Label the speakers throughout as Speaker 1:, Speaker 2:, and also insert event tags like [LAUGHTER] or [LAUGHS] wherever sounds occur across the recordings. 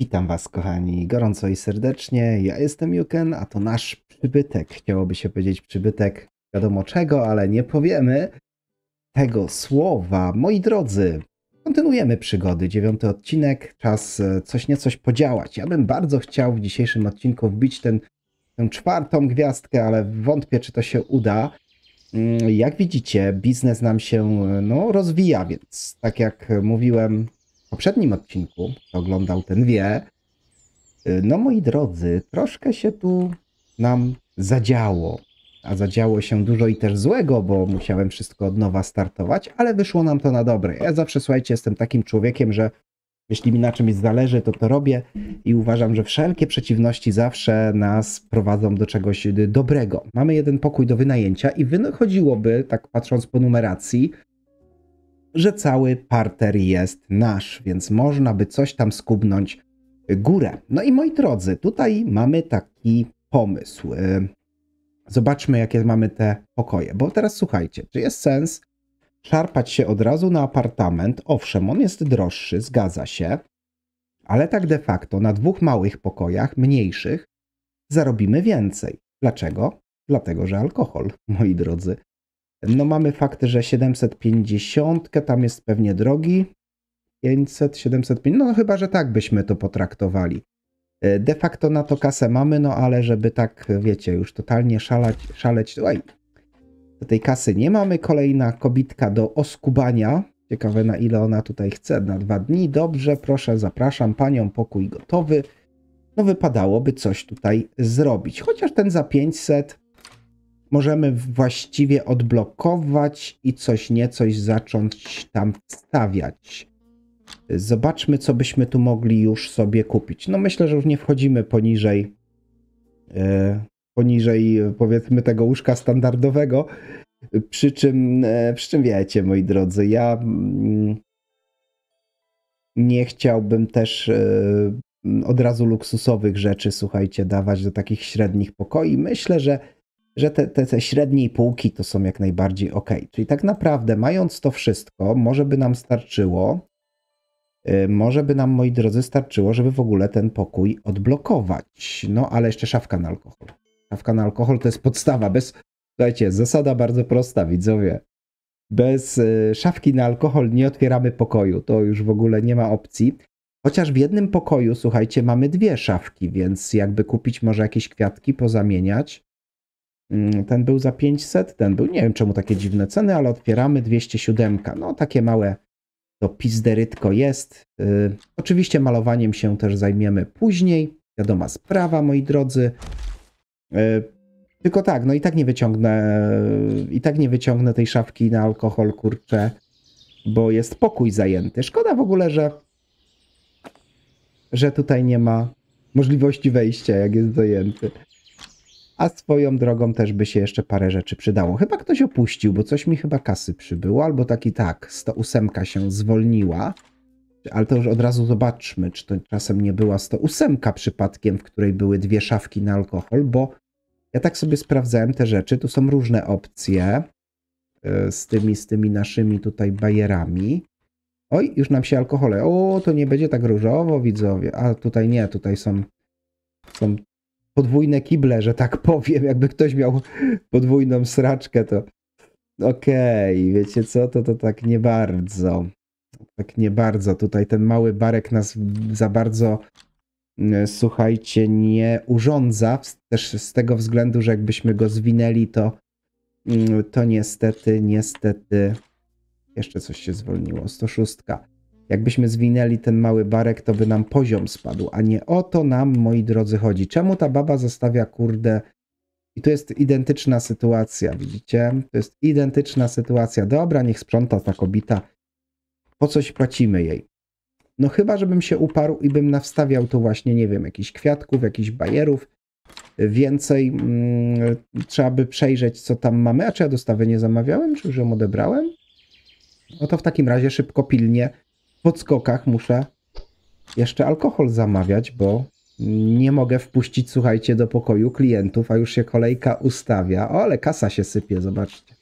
Speaker 1: Witam Was, kochani, gorąco i serdecznie. Ja jestem Juken, a to nasz przybytek. Chciałoby się powiedzieć przybytek wiadomo czego, ale nie powiemy tego słowa. Moi drodzy, kontynuujemy przygody. Dziewiąty odcinek, czas e, coś niecoś podziałać. Ja bym bardzo chciał w dzisiejszym odcinku wbić ten, tę czwartą gwiazdkę, ale wątpię, czy to się uda. Mm, jak widzicie, biznes nam się e, no, rozwija, więc tak jak mówiłem, poprzednim odcinku, kto oglądał ten wie, y, no moi drodzy, troszkę się tu nam zadziało. A zadziało się dużo i też złego, bo musiałem wszystko od nowa startować, ale wyszło nam to na dobre. Ja zawsze, słuchajcie, jestem takim człowiekiem, że jeśli mi na czymś zależy, to to robię i uważam, że wszelkie przeciwności zawsze nas prowadzą do czegoś y, dobrego. Mamy jeden pokój do wynajęcia i wychodziłoby, tak patrząc po numeracji, że cały parter jest nasz, więc można by coś tam skubnąć górę. No i moi drodzy, tutaj mamy taki pomysł. Y, zobaczmy, jakie mamy te pokoje, bo teraz słuchajcie, czy jest sens szarpać się od razu na apartament? Owszem, on jest droższy, zgadza się, ale tak de facto na dwóch małych pokojach, mniejszych, zarobimy więcej. Dlaczego? Dlatego, że alkohol, moi drodzy. No mamy fakt, że 750, tam jest pewnie drogi. 500, 750, no chyba, że tak byśmy to potraktowali. E, de facto na to kasę mamy, no ale żeby tak, wiecie, już totalnie szalać, szaleć, oj, tej kasy nie mamy. Kolejna kobitka do oskubania. Ciekawe na ile ona tutaj chce, na dwa dni. Dobrze, proszę, zapraszam panią, pokój gotowy. No wypadałoby coś tutaj zrobić, chociaż ten za 500 możemy właściwie odblokować i coś niecoś zacząć tam wstawiać. Zobaczmy, co byśmy tu mogli już sobie kupić. No myślę, że już nie wchodzimy poniżej, yy, poniżej powiedzmy tego łóżka standardowego. Przy czym, yy, przy czym wiecie, moi drodzy, ja yy, nie chciałbym też e, od razu luksusowych rzeczy, słuchajcie, dawać do takich średnich pokoi. Myślę, że że te, te, te średniej półki to są jak najbardziej ok. Czyli tak naprawdę, mając to wszystko, może by nam starczyło, yy, może by nam, moi drodzy, starczyło, żeby w ogóle ten pokój odblokować. No, ale jeszcze szafka na alkohol. Szafka na alkohol to jest podstawa. Bez, słuchajcie, zasada bardzo prosta, widzowie. Bez yy, szafki na alkohol nie otwieramy pokoju. To już w ogóle nie ma opcji. Chociaż w jednym pokoju, słuchajcie, mamy dwie szafki, więc jakby kupić może jakieś kwiatki, pozamieniać Mm, ten był za 500, ten był, nie wiem czemu takie dziwne ceny, ale otwieramy 207. No takie małe to pizderytko jest. Y, oczywiście malowaniem się też zajmiemy później. Wiadoma sprawa, moi drodzy. Y, tylko tak, no i tak nie wyciągnę, y, i tak nie wyciągnę tej szafki na alkohol, kurczę, bo jest pokój zajęty. Szkoda w ogóle, że, że tutaj nie ma możliwości wejścia, jak jest zajęty a swoją drogą też by się jeszcze parę rzeczy przydało. Chyba ktoś opuścił, bo coś mi chyba kasy przybyło, albo taki tak, 108 się zwolniła. Ale to już od razu zobaczmy, czy to czasem nie była 108 przypadkiem, w której były dwie szafki na alkohol, bo ja tak sobie sprawdzałem te rzeczy, tu są różne opcje e, z tymi, z tymi naszymi tutaj bajerami. Oj, już nam się alkohole. O, to nie będzie tak różowo, widzowie. A tutaj nie, tutaj są, są podwójne kible, że tak powiem, jakby ktoś miał podwójną sraczkę, to okej, okay, wiecie co, to to tak nie bardzo. Tak nie bardzo. Tutaj ten mały barek nas za bardzo mm, słuchajcie, nie urządza, też z tego względu, że jakbyśmy go zwinęli, to, mm, to niestety, niestety, jeszcze coś się zwolniło, 106. Jakbyśmy zwinęli ten mały barek, to by nam poziom spadł, a nie o to nam, moi drodzy, chodzi. Czemu ta baba zostawia kurde? I tu jest identyczna sytuacja, widzicie? To jest identyczna sytuacja. Dobra, niech sprząta ta kobita. Po coś płacimy jej. No chyba, żebym się uparł i bym nawstawiał tu właśnie, nie wiem, jakichś kwiatków, jakichś bajerów. Więcej mm, trzeba by przejrzeć, co tam mamy. A czy ja dostawę nie zamawiałem, czy już ją odebrałem? No to w takim razie szybko, pilnie podskokach muszę jeszcze alkohol zamawiać, bo nie mogę wpuścić, słuchajcie, do pokoju klientów, a już się kolejka ustawia. O, ale kasa się sypie, zobaczcie.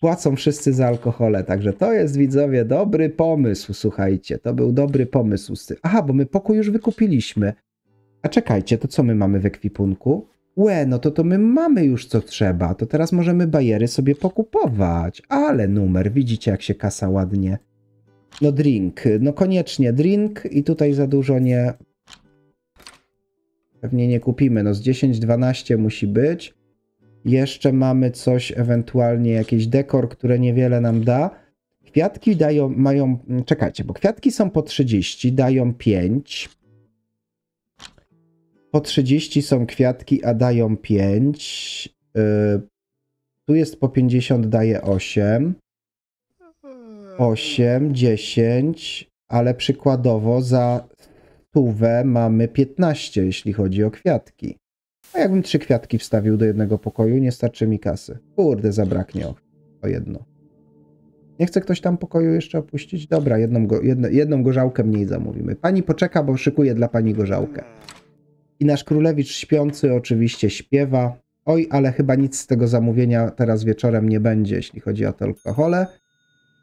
Speaker 1: Płacą wszyscy za alkohole, także to jest, widzowie, dobry pomysł, słuchajcie. To był dobry pomysł. Aha, bo my pokój już wykupiliśmy. A czekajcie, to co my mamy w ekwipunku? Łe, no to to my mamy już co trzeba, to teraz możemy bajery sobie pokupować. Ale numer, widzicie jak się kasa ładnie no drink, no koniecznie drink i tutaj za dużo nie... Pewnie nie kupimy, no z 10-12 musi być. Jeszcze mamy coś, ewentualnie jakiś dekor, które niewiele nam da. Kwiatki dają, mają, czekajcie, bo kwiatki są po 30, dają 5. Po 30 są kwiatki, a dają 5. Yy, tu jest po 50, daje 8. 8, 10, ale przykładowo za stówę mamy 15, jeśli chodzi o kwiatki. A jakbym trzy kwiatki wstawił do jednego pokoju, nie starczy mi kasy. Kurde, zabraknie o jedno. Nie chce ktoś tam pokoju jeszcze opuścić? Dobra, jedną, go, jedno, jedną gorzałkę mniej zamówimy. Pani poczeka, bo szykuję dla pani gorzałkę. I nasz królewicz śpiący oczywiście śpiewa. Oj, ale chyba nic z tego zamówienia teraz wieczorem nie będzie, jeśli chodzi o te alkohole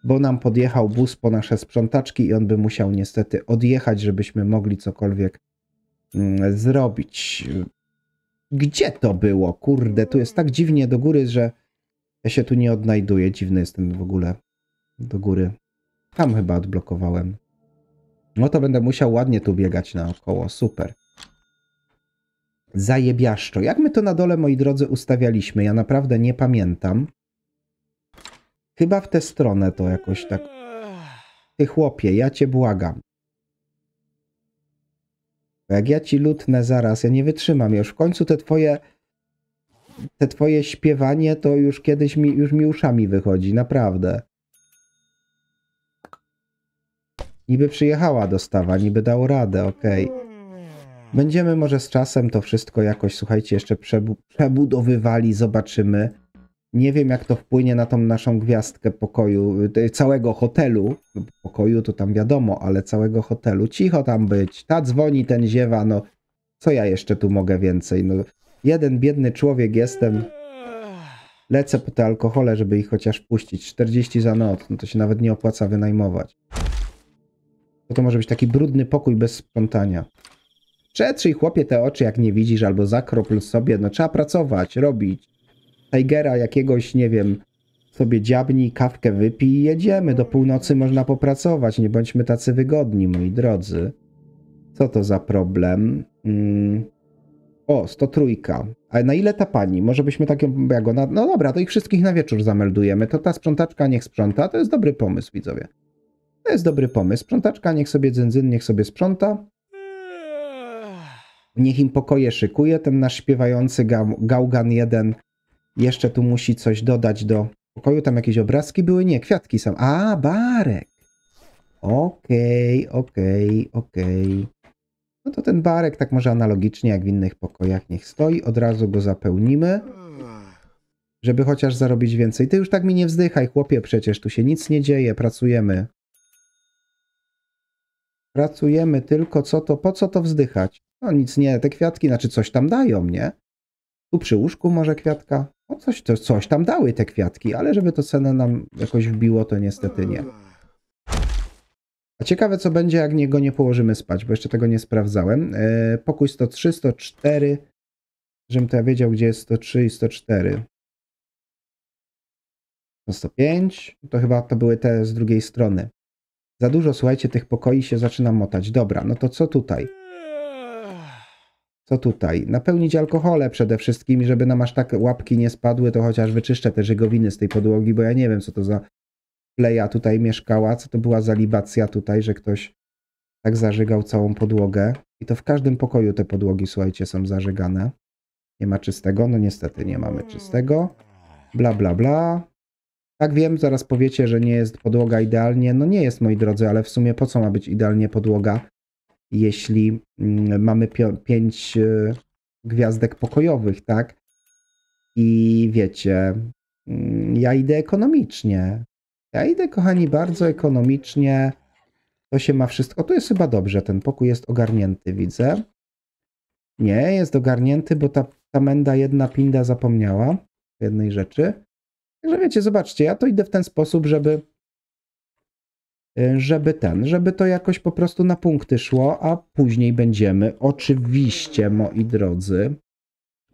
Speaker 1: bo nam podjechał bus po nasze sprzątaczki i on by musiał niestety odjechać, żebyśmy mogli cokolwiek mm, zrobić. Gdzie to było? Kurde, tu jest tak dziwnie do góry, że ja się tu nie odnajduję. Dziwny jestem w ogóle do góry. Tam chyba odblokowałem. No to będę musiał ładnie tu biegać naokoło. Super. Zajebiaszczo. Jak my to na dole, moi drodzy, ustawialiśmy? Ja naprawdę nie pamiętam. Chyba w tę stronę to jakoś tak. Ty chłopie, ja cię błagam. jak ja ci lutnę zaraz, ja nie wytrzymam już. W końcu te twoje te twoje śpiewanie to już kiedyś mi, już mi uszami wychodzi, naprawdę. Niby przyjechała dostawa, niby dał radę, okej. Okay. Będziemy może z czasem to wszystko jakoś, słuchajcie, jeszcze przebu przebudowywali, zobaczymy. Nie wiem, jak to wpłynie na tą naszą gwiazdkę pokoju, y, całego hotelu. Pokoju to tam wiadomo, ale całego hotelu. Cicho tam być. Ta dzwoni, ten ziewa, no. Co ja jeszcze tu mogę więcej? No, jeden biedny człowiek jestem. Lecę po te alkohole, żeby ich chociaż puścić. 40 za noc, no to się nawet nie opłaca wynajmować. To no to może być taki brudny pokój bez sprzątania. Przetrzyj chłopie te oczy, jak nie widzisz, albo zakropl sobie. No trzeba pracować, robić. Tigera jakiegoś, nie wiem, sobie dziabni, kawkę wypij i jedziemy. Do północy można popracować, nie bądźmy tacy wygodni, moi drodzy. Co to za problem? Mm. O, 103. A na ile ta pani? Może byśmy taką... Jak ona, no dobra, to ich wszystkich na wieczór zameldujemy. To ta sprzątaczka niech sprząta. To jest dobry pomysł, widzowie. To jest dobry pomysł. Sprzątaczka niech sobie dzyndzyn, niech sobie sprząta. Niech im pokoje szykuje. Ten nasz śpiewający gałgan jeden jeszcze tu musi coś dodać do pokoju. Tam jakieś obrazki były? Nie, kwiatki są. A, barek. Okej, okay, okej, okay, okej. Okay. No to ten barek tak może analogicznie jak w innych pokojach niech stoi. Od razu go zapełnimy. Żeby chociaż zarobić więcej. Ty już tak mi nie wzdychaj, chłopie, przecież tu się nic nie dzieje. Pracujemy. Pracujemy tylko co to, po co to wzdychać? No nic nie, te kwiatki, znaczy coś tam dają, nie? Tu przy łóżku może kwiatka? no coś, to, coś tam dały te kwiatki, ale żeby to cenę nam jakoś wbiło, to niestety nie. A ciekawe co będzie, jak niego go nie położymy spać, bo jeszcze tego nie sprawdzałem. Yy, pokój 103, 104, żebym to ja wiedział, gdzie jest 103 i 104. 105, to chyba to były te z drugiej strony. Za dużo, słuchajcie, tych pokoi się zaczyna motać. Dobra, no to co tutaj? Co tutaj? Napełnić alkohole przede wszystkim, żeby nam aż tak łapki nie spadły, to chociaż wyczyszczę te żygowiny z tej podłogi, bo ja nie wiem, co to za pleja tutaj mieszkała, co to była za libacja tutaj, że ktoś tak zażygał całą podłogę. I to w każdym pokoju te podłogi, słuchajcie, są zażygane. Nie ma czystego? No niestety nie mamy czystego. Bla, bla, bla. Tak wiem, zaraz powiecie, że nie jest podłoga idealnie. No nie jest, moi drodzy, ale w sumie po co ma być idealnie podłoga? jeśli mm, mamy pięć e, gwiazdek pokojowych, tak? I wiecie, mm, ja idę ekonomicznie. Ja idę, kochani, bardzo ekonomicznie. To się ma wszystko. O, tu jest chyba dobrze. Ten pokój jest ogarnięty, widzę. Nie, jest ogarnięty, bo ta, ta menda jedna pinda zapomniała jednej rzeczy. Także wiecie, zobaczcie, ja to idę w ten sposób, żeby Y, żeby ten, żeby to jakoś po prostu na punkty szło, a później będziemy oczywiście, moi drodzy,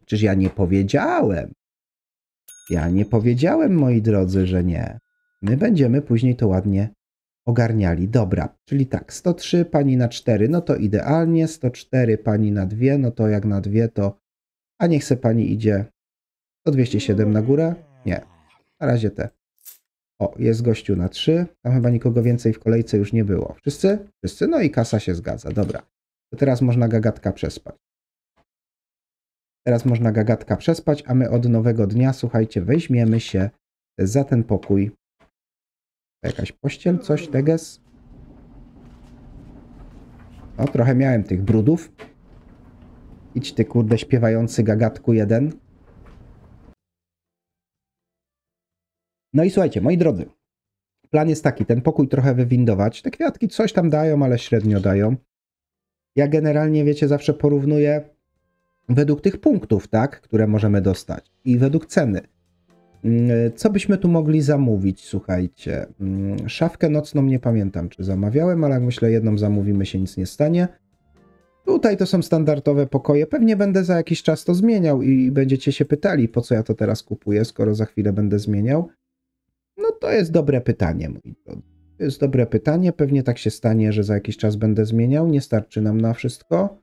Speaker 1: czyż ja nie powiedziałem. Ja nie powiedziałem, moi drodzy, że nie. My będziemy później to ładnie ogarniali. Dobra, czyli tak, 103 pani na 4, no to idealnie, 104 pani na 2, no to jak na 2 to, a niech se pani idzie, to 207 na górę? Nie, na razie te o, jest gościu na 3. Tam chyba nikogo więcej w kolejce już nie było. Wszyscy? Wszyscy? No i kasa się zgadza. Dobra. To teraz można gagatka przespać. Teraz można gagatka przespać, a my od nowego dnia, słuchajcie, weźmiemy się za ten pokój. Jakaś pościel, coś, teges? No, trochę miałem tych brudów. Idź ty, kurde, śpiewający gagatku jeden. No i słuchajcie, moi drodzy, plan jest taki, ten pokój trochę wywindować. Te kwiatki coś tam dają, ale średnio dają. Ja generalnie, wiecie, zawsze porównuję według tych punktów, tak, które możemy dostać i według ceny. Mm, co byśmy tu mogli zamówić, słuchajcie? Mm, szafkę nocną nie pamiętam, czy zamawiałem, ale myślę, jedną zamówimy, się nic nie stanie. Tutaj to są standardowe pokoje. Pewnie będę za jakiś czas to zmieniał i będziecie się pytali, po co ja to teraz kupuję, skoro za chwilę będę zmieniał. No to jest dobre pytanie, mój drogi. To jest dobre pytanie. Pewnie tak się stanie, że za jakiś czas będę zmieniał. Nie starczy nam na wszystko.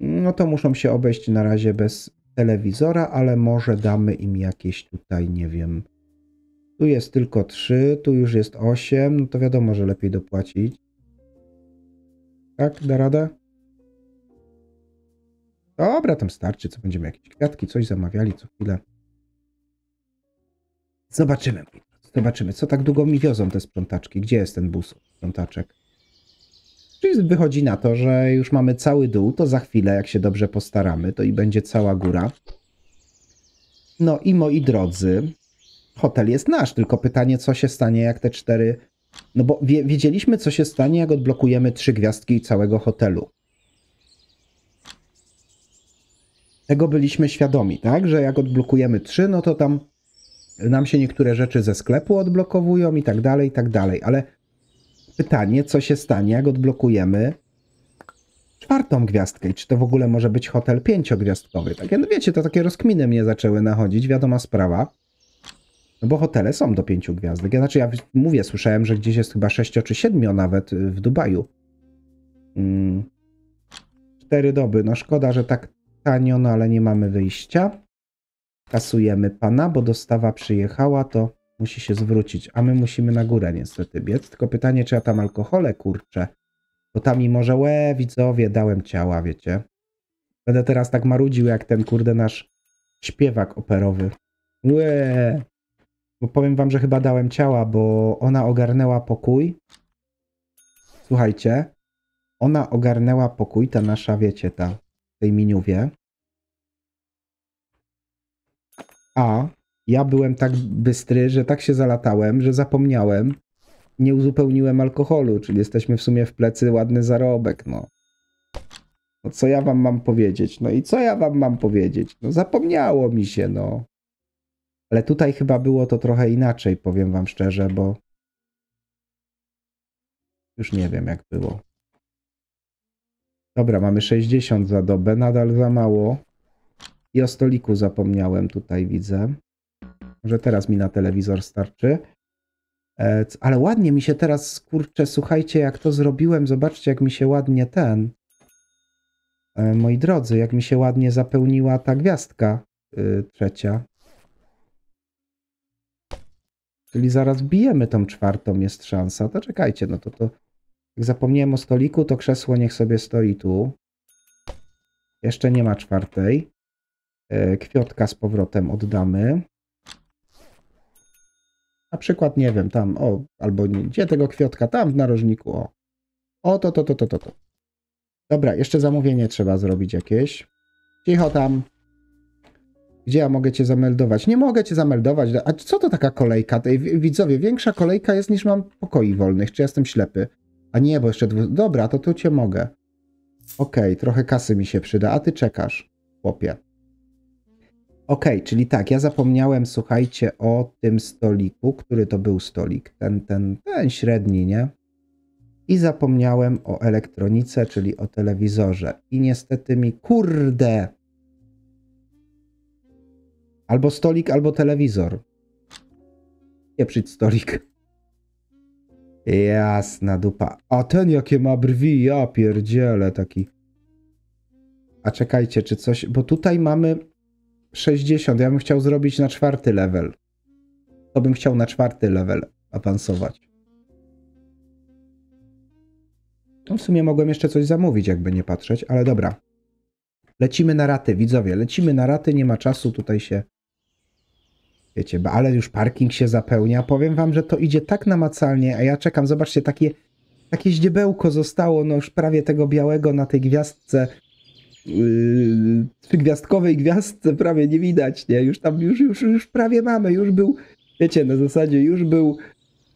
Speaker 1: No to muszą się obejść na razie bez telewizora, ale może damy im jakieś tutaj, nie wiem. Tu jest tylko 3, tu już jest 8. No to wiadomo, że lepiej dopłacić. Tak, da radę? Dobra, tam starczy, co będziemy jakieś kwiatki, coś zamawiali co chwilę. Zobaczymy. Zobaczymy, co tak długo mi wiozą te sprzątaczki. Gdzie jest ten bus sprzątaczek? Czyli wychodzi na to, że już mamy cały dół, to za chwilę, jak się dobrze postaramy, to i będzie cała góra. No i moi drodzy, hotel jest nasz, tylko pytanie, co się stanie, jak te cztery... No bo wie, wiedzieliśmy, co się stanie, jak odblokujemy trzy gwiazdki całego hotelu. Tego byliśmy świadomi, tak? Że jak odblokujemy trzy, no to tam nam się niektóre rzeczy ze sklepu odblokowują i tak dalej, i tak dalej. Ale pytanie, co się stanie, jak odblokujemy czwartą gwiazdkę i czy to w ogóle może być hotel pięciogwiazdkowy. Tak, no wiecie, to takie rozkminy mnie zaczęły nachodzić, wiadoma sprawa. No bo hotele są do pięciu gwiazdek. Ja, znaczy ja mówię, słyszałem, że gdzieś jest chyba sześcio czy siedmiu nawet y, w Dubaju. Mm. Cztery doby. No szkoda, że tak tanio, no ale nie mamy wyjścia kasujemy pana, bo dostawa przyjechała, to musi się zwrócić, a my musimy na górę niestety biec. Tylko pytanie, czy ja tam alkohole kurczę, bo tam i może łe, widzowie, dałem ciała, wiecie. Będę teraz tak marudził, jak ten kurde nasz śpiewak operowy. Łe. Bo powiem wam, że chyba dałem ciała, bo ona ogarnęła pokój. Słuchajcie, ona ogarnęła pokój, ta nasza, wiecie, ta, tej miniuwie. A ja byłem tak bystry, że tak się zalatałem, że zapomniałem, nie uzupełniłem alkoholu, czyli jesteśmy w sumie w plecy ładny zarobek, no. No co ja wam mam powiedzieć? No i co ja wam mam powiedzieć? No zapomniało mi się, no. Ale tutaj chyba było to trochę inaczej, powiem wam szczerze, bo już nie wiem jak było. Dobra, mamy 60 za dobę, nadal za mało. I o stoliku zapomniałem tutaj, widzę. Może teraz mi na telewizor starczy. E, ale ładnie mi się teraz, kurczę, słuchajcie, jak to zrobiłem. Zobaczcie, jak mi się ładnie ten, e, moi drodzy, jak mi się ładnie zapełniła ta gwiazdka yy, trzecia. Czyli zaraz bijemy tą czwartą, jest szansa. To czekajcie, no to to... Jak zapomniałem o stoliku, to krzesło niech sobie stoi tu. Jeszcze nie ma czwartej. E, kwiotka z powrotem oddamy. Na przykład, nie wiem, tam, o, albo nie, gdzie tego kwiotka? Tam w narożniku, o. O, to, to, to, to, to, to. Dobra, jeszcze zamówienie trzeba zrobić jakieś. Cicho tam. Gdzie ja mogę cię zameldować? Nie mogę cię zameldować. A co to taka kolejka? Widzowie, większa kolejka jest niż mam pokoi wolnych. Czy jestem ślepy? A nie, bo jeszcze... Dwu... Dobra, to tu cię mogę. Okej, okay, trochę kasy mi się przyda. A ty czekasz, chłopie. Okej, okay, czyli tak, ja zapomniałem, słuchajcie, o tym stoliku, który to był stolik, ten, ten, ten średni, nie? I zapomniałem o elektronice, czyli o telewizorze. I niestety mi, kurde, albo stolik, albo telewizor. Pieprzyć stolik. Jasna dupa. A ten jakie ma brwi, ja pierdzielę taki. A czekajcie, czy coś, bo tutaj mamy 60. Ja bym chciał zrobić na czwarty level. To bym chciał na czwarty level awansować. No w sumie mogłem jeszcze coś zamówić, jakby nie patrzeć, ale dobra. Lecimy na raty, widzowie. Lecimy na raty, nie ma czasu tutaj się... Wiecie, ale już parking się zapełnia. Powiem wam, że to idzie tak namacalnie, a ja czekam. Zobaczcie, takie, takie ździebełko zostało, no już prawie tego białego na tej gwiazdce przy yy, gwiazdkowej gwiazdce prawie nie widać, nie? Już tam, już, już, już prawie mamy, już był, wiecie, na zasadzie już był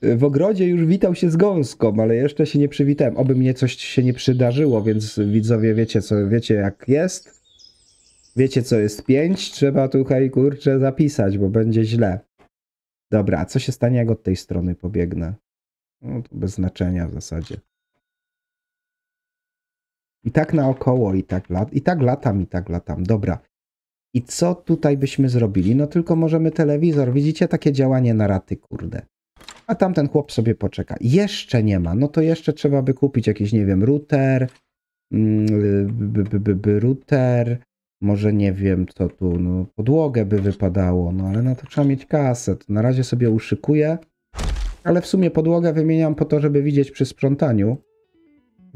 Speaker 1: yy, w ogrodzie, już witał się z gąską, ale jeszcze się nie przywitałem. Oby mnie coś się nie przydarzyło, więc widzowie wiecie, co, wiecie jak jest. Wiecie, co jest pięć trzeba tutaj, kurczę, zapisać, bo będzie źle. Dobra, a co się stanie, jak od tej strony pobiegnę? No to bez znaczenia w zasadzie. I tak naokoło, i tak, lat, i tak latam, i tak latam. Dobra. I co tutaj byśmy zrobili? No tylko możemy telewizor. Widzicie takie działanie na raty, kurde. A tamten chłop sobie poczeka. Jeszcze nie ma. No to jeszcze trzeba by kupić jakiś, nie wiem, router. Mm, by, by, by, router. Może nie wiem, co tu, no, podłogę by wypadało, no ale na to trzeba mieć kasę. To na razie sobie uszykuję, ale w sumie podłogę wymieniam po to, żeby widzieć przy sprzątaniu.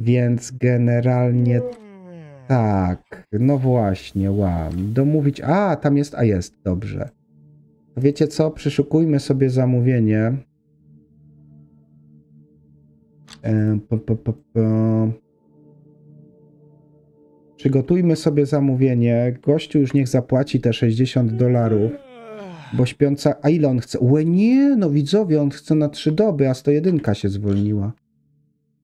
Speaker 1: Więc generalnie tak. No właśnie, łam. Domówić. A, tam jest, a jest, dobrze. Wiecie co? Przeszukujmy sobie zamówienie. E, po, po, po, Przygotujmy sobie zamówienie. Gościu już niech zapłaci te 60 dolarów. Bo śpiąca. A ile on chce? Łe nie, no widzowie, on chce na 3 doby, a 101 się zwolniła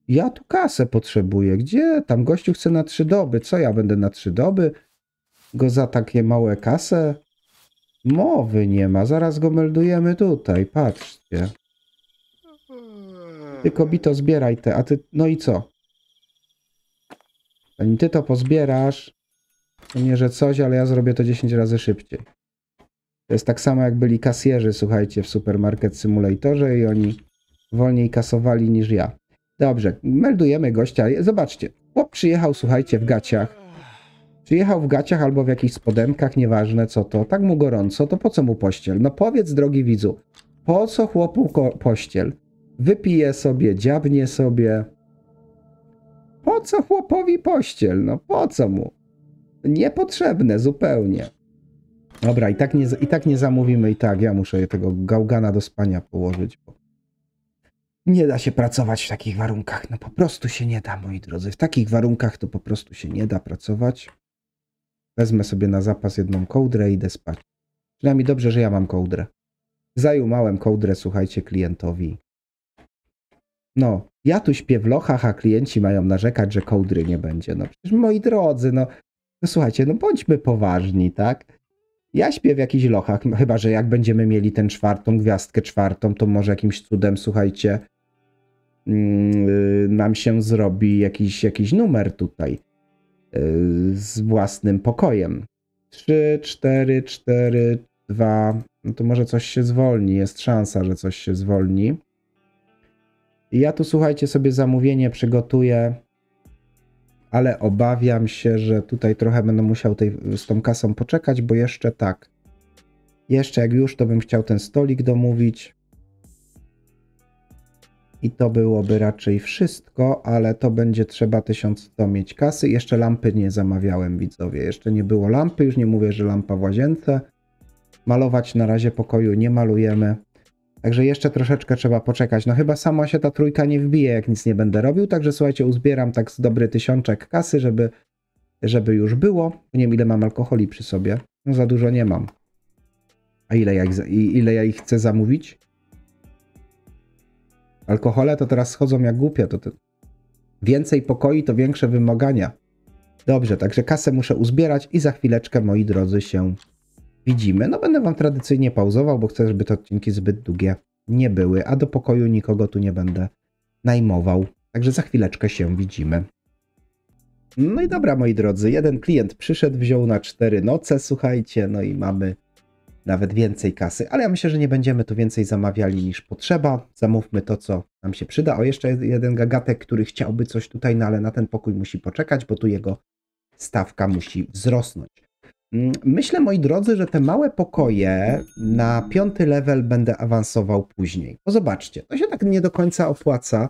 Speaker 1: ja tu kasę potrzebuję. Gdzie tam gościu chce na trzy doby? Co ja będę na trzy doby? Go za takie małe kasę? Mowy nie ma, zaraz go meldujemy tutaj, patrzcie. Tylko bito zbieraj te, a ty, no i co? Zanim ty to pozbierasz, to nie, że coś, ale ja zrobię to 10 razy szybciej. To jest tak samo jak byli kasjerzy, słuchajcie, w Supermarket Simulatorze i oni wolniej kasowali niż ja. Dobrze, meldujemy gościa. Zobaczcie, chłop przyjechał, słuchajcie, w gaciach. Przyjechał w gaciach albo w jakichś spodemkach, nieważne co to. Tak mu gorąco, to po co mu pościel? No powiedz, drogi widzu, po co chłopu pościel? Wypije sobie, dziabnie sobie. Po co chłopowi pościel? No po co mu? Niepotrzebne zupełnie. Dobra, i tak nie, i tak nie zamówimy, i tak ja muszę tego gałgana do spania położyć, bo nie da się pracować w takich warunkach. No po prostu się nie da, moi drodzy. W takich warunkach to po prostu się nie da pracować. Wezmę sobie na zapas jedną kołdrę i idę spać. Przynajmniej dobrze, że ja mam kołdrę. Zajumałem kołdrę, słuchajcie, klientowi. No, ja tu śpię w lochach, a klienci mają narzekać, że kołdry nie będzie. No przecież moi drodzy, no, no słuchajcie, no bądźmy poważni, tak? Ja śpię w jakichś lochach, chyba że jak będziemy mieli tę czwartą gwiazdkę, czwartą, to może jakimś cudem, słuchajcie, Y, nam się zrobi jakiś, jakiś numer tutaj y, z własnym pokojem. 3, 4, 4, 2. No to może coś się zwolni, jest szansa, że coś się zwolni. ja tu słuchajcie sobie zamówienie przygotuję, ale obawiam się, że tutaj trochę będę musiał tej, z tą kasą poczekać, bo jeszcze tak. Jeszcze jak już, to bym chciał ten stolik domówić. I to byłoby raczej wszystko, ale to będzie trzeba 1100 mieć kasy. Jeszcze lampy nie zamawiałem, widzowie. Jeszcze nie było lampy, już nie mówię, że lampa w łazience. Malować na razie pokoju nie malujemy. Także jeszcze troszeczkę trzeba poczekać. No chyba sama się ta trójka nie wbije, jak nic nie będę robił. Także słuchajcie, uzbieram tak z dobry tysiączek kasy, żeby, żeby już było. Nie wiem, ile mam alkoholi przy sobie. No za dużo nie mam. A ile ja ich, ile ja ich chcę zamówić? Alkohole to teraz schodzą jak głupia. To, to więcej pokoi to większe wymagania. Dobrze, także kasę muszę uzbierać i za chwileczkę, moi drodzy, się widzimy. No będę wam tradycyjnie pauzował, bo chcę, żeby te odcinki zbyt długie nie były, a do pokoju nikogo tu nie będę najmował. Także za chwileczkę się widzimy. No i dobra, moi drodzy, jeden klient przyszedł, wziął na cztery noce, słuchajcie, no i mamy nawet więcej kasy, ale ja myślę, że nie będziemy tu więcej zamawiali niż potrzeba. Zamówmy to, co nam się przyda. O, jeszcze jeden gagatek, który chciałby coś tutaj, no ale na ten pokój musi poczekać, bo tu jego stawka musi wzrosnąć. Mm, myślę, moi drodzy, że te małe pokoje na piąty level będę awansował później. Bo zobaczcie, to się tak nie do końca opłaca,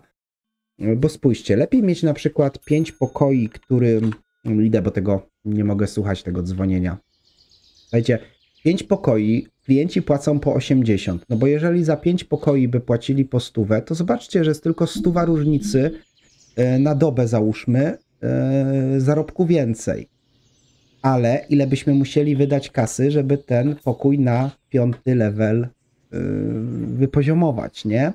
Speaker 1: bo spójrzcie, lepiej mieć na przykład pięć pokoi, którym... Mm, idę, bo tego nie mogę słuchać, tego dzwonienia. Słuchajcie, 5 pokoi klienci płacą po 80. No bo jeżeli za 5 pokoi by płacili po 100, to zobaczcie, że jest tylko 100 różnicy e, na dobę załóżmy e, zarobku więcej. Ale ile byśmy musieli wydać kasy, żeby ten pokój na piąty level e, wypoziomować, nie?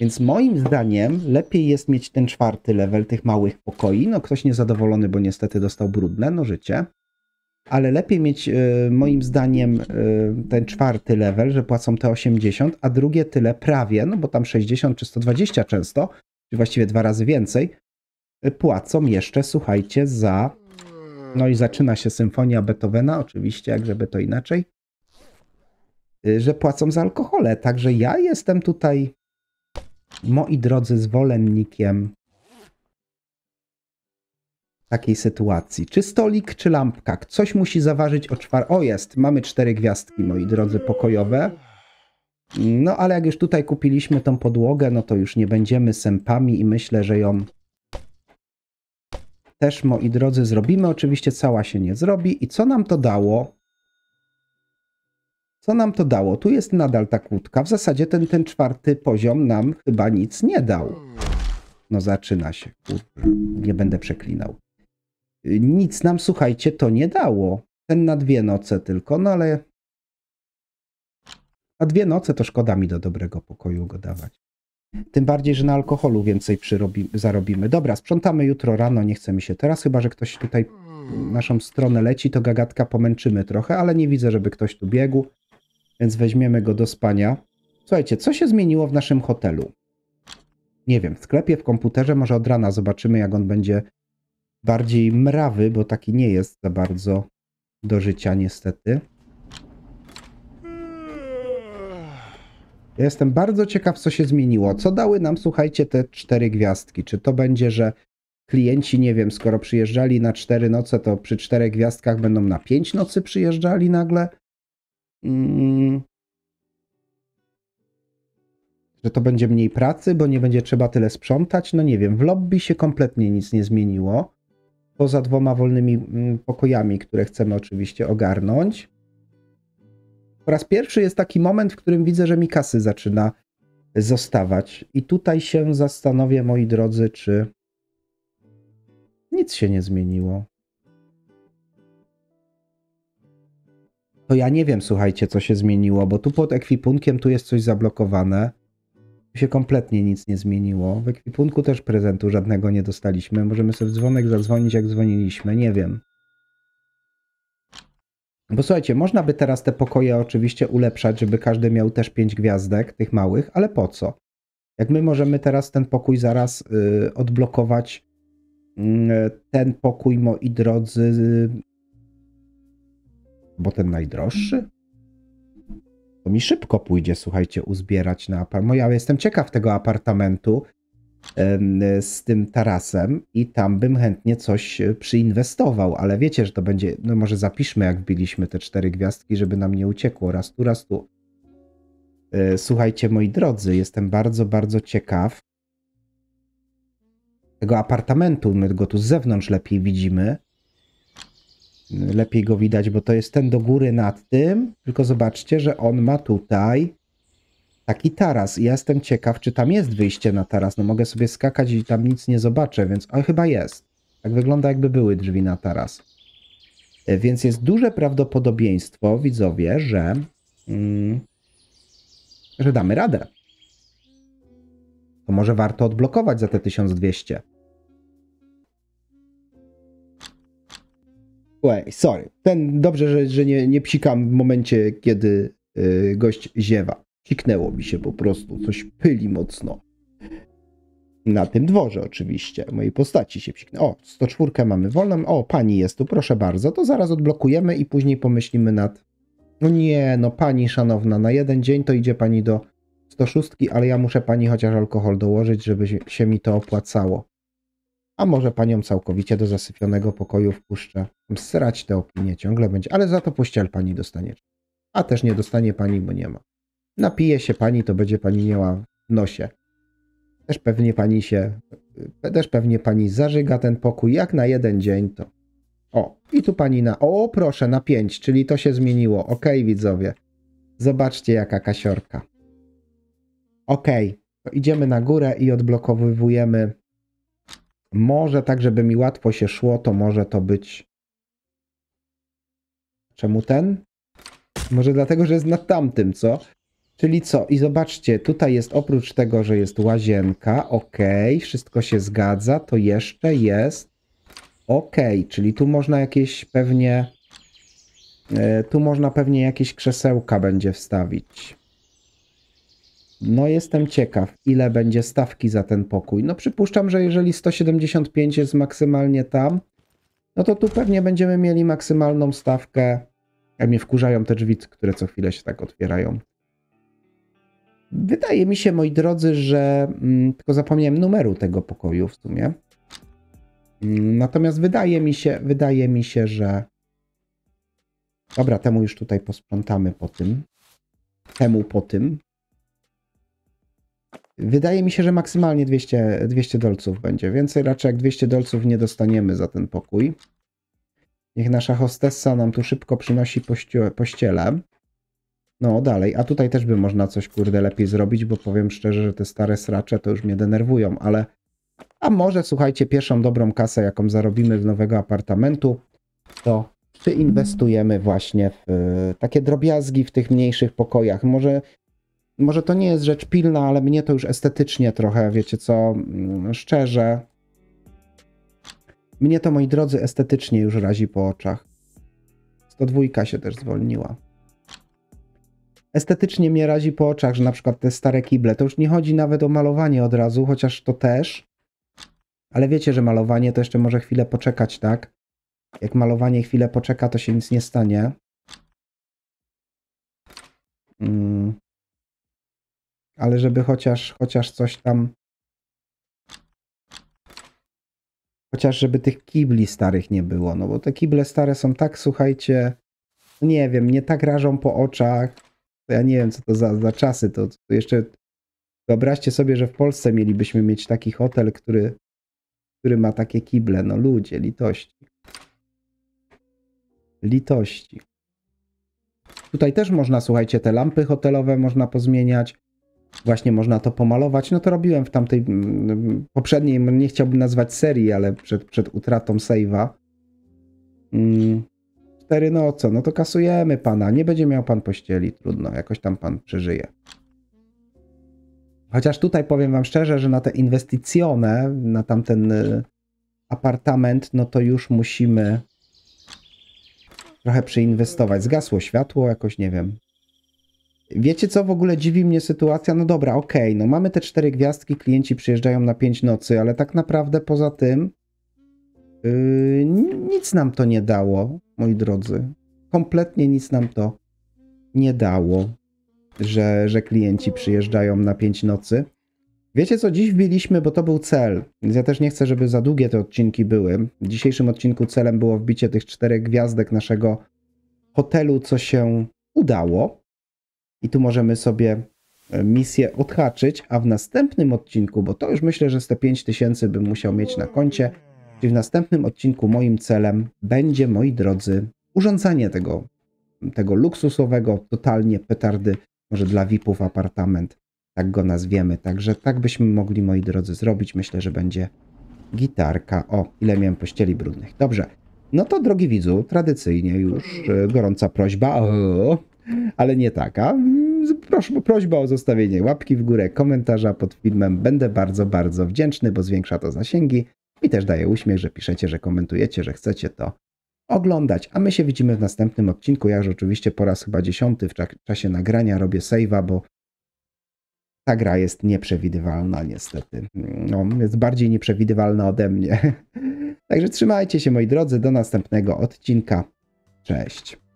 Speaker 1: Więc moim zdaniem lepiej jest mieć ten czwarty level tych małych pokoi. No ktoś niezadowolony, bo niestety dostał brudne, no życie ale lepiej mieć e, moim zdaniem e, ten czwarty level, że płacą te 80, a drugie tyle prawie, no bo tam 60 czy 120 często, czy właściwie dwa razy więcej, e, płacą jeszcze, słuchajcie, za. No i zaczyna się symfonia Beethovena, oczywiście, jak żeby to inaczej, że płacą za alkohole. Także ja jestem tutaj, moi drodzy, zwolennikiem takiej sytuacji? Czy stolik, czy lampka? Coś musi zaważyć o czwar... O, jest, mamy cztery gwiazdki, moi drodzy, pokojowe. No, ale jak już tutaj kupiliśmy tą podłogę, no to już nie będziemy sępami i myślę, że ją też, moi drodzy, zrobimy. Oczywiście cała się nie zrobi. I co nam to dało? Co nam to dało? Tu jest nadal ta kłódka. W zasadzie ten, ten czwarty poziom nam chyba nic nie dał. No zaczyna się. Nie będę przeklinał. Nic nam, słuchajcie, to nie dało. Ten na dwie noce tylko, no ale na dwie noce to szkoda mi do dobrego pokoju go dawać. Tym bardziej, że na alkoholu więcej przyrobi, zarobimy. Dobra, sprzątamy jutro rano, nie chcemy się teraz, chyba że ktoś tutaj naszą stronę leci, to gagatka pomęczymy trochę, ale nie widzę, żeby ktoś tu biegł, więc weźmiemy go do spania. Słuchajcie, co się zmieniło w naszym hotelu? Nie wiem, w sklepie, w komputerze, może od rana zobaczymy, jak on będzie bardziej mrawy, bo taki nie jest za bardzo do życia niestety. Ja jestem bardzo ciekaw, co się zmieniło. Co dały nam, słuchajcie, te cztery gwiazdki? Czy to będzie, że klienci, nie wiem, skoro przyjeżdżali na cztery noce, to przy czterech gwiazdkach będą na pięć nocy przyjeżdżali nagle? Mm. Że to będzie mniej pracy, bo nie będzie trzeba tyle sprzątać? No nie wiem, w lobby się kompletnie nic nie zmieniło poza dwoma wolnymi mm, pokojami, które chcemy oczywiście ogarnąć. Po raz pierwszy jest taki moment, w którym widzę, że mi kasy zaczyna zostawać. I tutaj się zastanowię, moi drodzy, czy nic się nie zmieniło. To ja nie wiem, słuchajcie, co się zmieniło, bo tu pod ekwipunkiem tu jest coś zablokowane się kompletnie nic nie zmieniło. W ekwipunku też prezentu żadnego nie dostaliśmy. Możemy sobie dzwonek zadzwonić, jak dzwoniliśmy. Nie wiem. Bo słuchajcie, można by teraz te pokoje oczywiście ulepszać, żeby każdy miał też pięć gwiazdek, tych małych, ale po co? Jak my możemy teraz ten pokój zaraz y, odblokować, mm, ten pokój, moi drodzy, bo ten najdroższy? mi szybko pójdzie, słuchajcie, uzbierać na apartament. Ja jestem ciekaw tego apartamentu z tym tarasem i tam bym chętnie coś e, przyinwestował, ale wiecie, że to będzie, no może zapiszmy jak biliśmy te cztery gwiazdki, żeby nam nie uciekło raz tu, raz tu. E, słuchajcie, moi drodzy, jestem bardzo, bardzo ciekaw tego apartamentu, my go tu z zewnątrz lepiej widzimy lepiej go widać, bo to jest ten do góry nad tym, tylko zobaczcie, że on ma tutaj taki taras i ja jestem ciekaw, czy tam jest wyjście na taras. No mogę sobie skakać i tam nic nie zobaczę, więc on chyba jest. Tak wygląda, jakby były drzwi na taras. E, więc jest duże prawdopodobieństwo, widzowie, że, mm, że damy radę. To może warto odblokować za te 1200. Anyway, sorry. Ten dobrze, że, że nie, nie psikam w momencie, kiedy e, gość ziewa. Psiknęło mi się po prostu, coś pyli mocno. Na tym dworze oczywiście, mojej postaci się psiknę. O, 104 mamy wolną. O, pani jest tu, proszę bardzo. To zaraz odblokujemy i później pomyślimy nad... No nie, no pani szanowna, na jeden dzień to idzie pani do 106, ale ja muszę pani chociaż alkohol dołożyć, żeby się mi to opłacało a może panią całkowicie do zasypionego pokoju wpuszczę. Srać te opinie ciągle będzie, ale za to pościel pani dostanie. A też nie dostanie pani, bo nie ma. Napije się pani, to będzie pani miała w nosie. Też pewnie pani się, e, też pewnie pani zażyga ten pokój jak na jeden dzień to. O, i tu pani na, o proszę, na pięć, czyli to się zmieniło. Ok, widzowie. Zobaczcie jaka kasiorka. Ok, to idziemy na górę i odblokowujemy może tak, żeby mi łatwo się szło, to może to być... Czemu ten? Może dlatego, że jest nad tamtym, co? Czyli co? I zobaczcie, tutaj jest oprócz tego, że jest łazienka, ok, wszystko się zgadza, to jeszcze jest ok, czyli tu można jakieś pewnie, e, tu można pewnie jakieś krzesełka będzie wstawić. No jestem ciekaw, ile będzie stawki za ten pokój. No przypuszczam, że jeżeli 175 jest maksymalnie tam, no to tu pewnie będziemy mieli maksymalną stawkę. Jak mnie wkurzają te drzwi, które co chwilę się tak otwierają. Wydaje mi się, moi drodzy, że mm, tylko zapomniałem numeru tego pokoju w sumie. Mm, natomiast wydaje mi się, wydaje mi się, że dobra, temu już tutaj posprzątamy po tym. Temu po tym. Wydaje mi się, że maksymalnie 200, 200 dolców będzie. Więcej raczej jak 200 dolców nie dostaniemy za ten pokój. Niech nasza hostessa nam tu szybko przynosi pościele. No dalej, a tutaj też by można coś kurde lepiej zrobić, bo powiem szczerze, że te stare sracze to już mnie denerwują, ale... A może słuchajcie, pierwszą dobrą kasę jaką zarobimy z nowego apartamentu to czy inwestujemy właśnie w y, takie drobiazgi w tych mniejszych pokojach. Może może to nie jest rzecz pilna, ale mnie to już estetycznie trochę, wiecie co, mm, szczerze. Mnie to, moi drodzy, estetycznie już razi po oczach. 102 się też zwolniła. Estetycznie mnie razi po oczach, że na przykład te stare kible, to już nie chodzi nawet o malowanie od razu, chociaż to też. Ale wiecie, że malowanie to jeszcze może chwilę poczekać, tak? Jak malowanie chwilę poczeka, to się nic nie stanie. Mm ale żeby chociaż, chociaż coś tam. Chociaż żeby tych kibli starych nie było, no bo te kible stare są tak, słuchajcie, no nie wiem, nie tak rażą po oczach. Ja nie wiem, co to za, za czasy. To, to jeszcze wyobraźcie sobie, że w Polsce mielibyśmy mieć taki hotel, który, który ma takie kible. No ludzie, litości. Litości. Tutaj też można, słuchajcie, te lampy hotelowe można pozmieniać właśnie można to pomalować. No to robiłem w tamtej mm, poprzedniej, nie chciałbym nazwać serii, ale przed, przed utratą save'a. Mm, cztery no co? no to kasujemy pana. Nie będzie miał pan pościeli, trudno, jakoś tam pan przeżyje. Chociaż tutaj powiem wam szczerze, że na te inwestycjone, na tamten y, apartament, no to już musimy trochę przyinwestować. Zgasło światło, jakoś nie wiem. Wiecie co, w ogóle dziwi mnie sytuacja, no dobra, okej, okay, no mamy te cztery gwiazdki, klienci przyjeżdżają na pięć nocy, ale tak naprawdę poza tym yy, nic nam to nie dało, moi drodzy. Kompletnie nic nam to nie dało, że, że klienci przyjeżdżają na pięć nocy. Wiecie co, dziś wbiliśmy, bo to był cel, więc ja też nie chcę, żeby za długie te odcinki były. W dzisiejszym odcinku celem było wbicie tych czterech gwiazdek naszego hotelu, co się udało. I tu możemy sobie e, misję odhaczyć, a w następnym odcinku, bo to już myślę, że z te 5000 bym musiał mieć na koncie, czyli w następnym odcinku moim celem będzie, moi drodzy, urządzanie tego, tego luksusowego, totalnie petardy, może dla VIP-ów apartament, tak go nazwiemy. Także tak byśmy mogli, moi drodzy, zrobić. Myślę, że będzie gitarka. O, ile miałem pościeli brudnych. Dobrze. No to, drogi widzu, tradycyjnie już e, gorąca prośba. O, ale nie taka. Mm, proszę, prośba o zostawienie łapki w górę, komentarza pod filmem. Będę bardzo, bardzo wdzięczny, bo zwiększa to zasięgi i też daje uśmiech, że piszecie, że komentujecie, że chcecie to oglądać. A my się widzimy w następnym odcinku. Ja już oczywiście po raz chyba dziesiąty w czasie nagrania robię save'a, bo ta gra jest nieprzewidywalna niestety. No, jest bardziej nieprzewidywalna ode mnie. [LAUGHS] Także trzymajcie się moi drodzy, do następnego odcinka. Cześć.